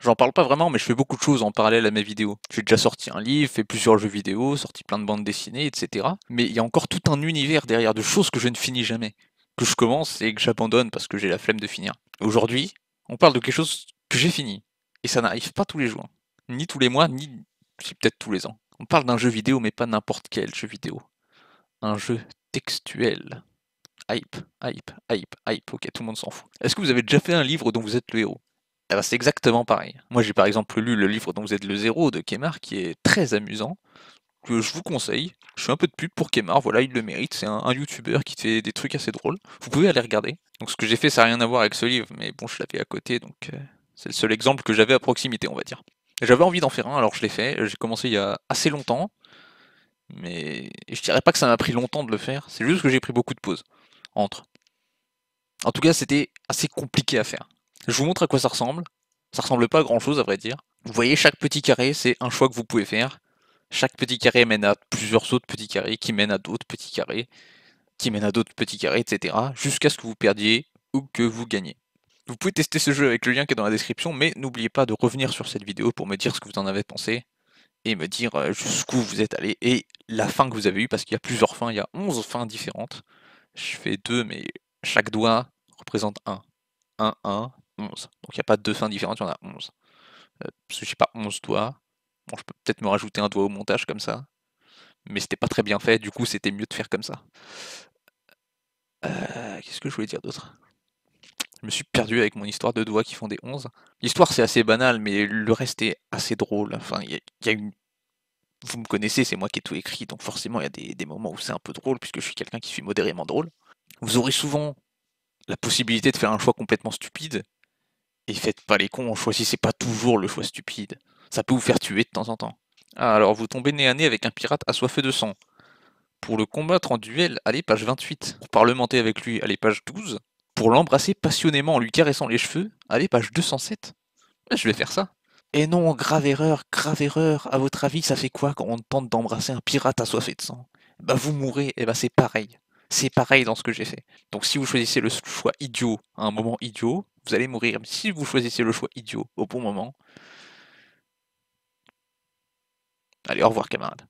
J'en parle pas vraiment, mais je fais beaucoup de choses en parallèle à mes vidéos. J'ai déjà sorti un livre, fait plusieurs jeux vidéo, sorti plein de bandes dessinées, etc. Mais il y a encore tout un univers derrière de choses que je ne finis jamais, que je commence et que j'abandonne parce que j'ai la flemme de finir. Aujourd'hui, on parle de quelque chose que j'ai fini. Et ça n'arrive pas tous les jours. Ni tous les mois, ni peut-être tous les ans. On parle d'un jeu vidéo, mais pas n'importe quel jeu vidéo. Un jeu textuel. Hype, hype, hype, hype, ok, tout le monde s'en fout. Est-ce que vous avez déjà fait un livre dont vous êtes le héros eh ben, c'est exactement pareil. Moi, j'ai par exemple lu le livre donc vous êtes le zéro de Kemar, qui est très amusant, que je vous conseille. Je fais un peu de pub pour Kemar, voilà, il le mérite. C'est un, youtubeur qui fait des trucs assez drôles. Vous pouvez aller regarder. Donc, ce que j'ai fait, ça n'a rien à voir avec ce livre, mais bon, je l'avais à côté, donc euh, c'est le seul exemple que j'avais à proximité, on va dire. J'avais envie d'en faire un, alors je l'ai fait. J'ai commencé il y a assez longtemps, mais je dirais pas que ça m'a pris longtemps de le faire. C'est juste que j'ai pris beaucoup de pauses entre. En tout cas, c'était assez compliqué à faire. Je vous montre à quoi ça ressemble. Ça ressemble pas à grand chose à vrai dire. Vous voyez, chaque petit carré, c'est un choix que vous pouvez faire. Chaque petit carré mène à plusieurs autres petits carrés, qui mènent à d'autres petits carrés, qui mènent à d'autres petits carrés, etc. Jusqu'à ce que vous perdiez ou que vous gagnez. Vous pouvez tester ce jeu avec le lien qui est dans la description, mais n'oubliez pas de revenir sur cette vidéo pour me dire ce que vous en avez pensé et me dire euh, jusqu'où vous êtes allé et la fin que vous avez eue, parce qu'il y a plusieurs fins, il y a 11 fins différentes. Je fais deux, mais chaque doigt représente un. 1, 1, donc il n'y a pas deux fins différentes, il y en a 11. Euh, parce que pas 11 doigts. Bon, je peux peut-être me rajouter un doigt au montage comme ça. Mais c'était pas très bien fait, du coup c'était mieux de faire comme ça. Euh, qu'est-ce que je voulais dire d'autre Je me suis perdu avec mon histoire de doigts qui font des 11. L'histoire c'est assez banal, mais le reste est assez drôle. Enfin, il y, a une vous me connaissez, c'est moi qui ai tout écrit, donc forcément il y a des, des moments où c'est un peu drôle, puisque je suis quelqu'un qui suis modérément drôle. Vous aurez souvent la possibilité de faire un choix complètement stupide, et faites pas les cons, choisissez pas toujours le choix stupide. Ça peut vous faire tuer de temps en temps. Ah, alors, vous tombez nez à nez avec un pirate assoiffé de sang. Pour le combattre en duel, allez page 28. Pour parlementer avec lui, allez page 12. Pour l'embrasser passionnément en lui caressant les cheveux, allez page 207. Je vais faire ça. Et eh non, grave erreur, grave erreur. À votre avis, ça fait quoi quand on tente d'embrasser un pirate assoiffé de sang Bah, vous mourrez, et eh bah, c'est pareil. C'est pareil dans ce que j'ai fait. Donc si vous choisissez le choix idiot à un moment idiot, vous allez mourir. Si vous choisissez le choix idiot au bon moment, allez, au revoir camarade.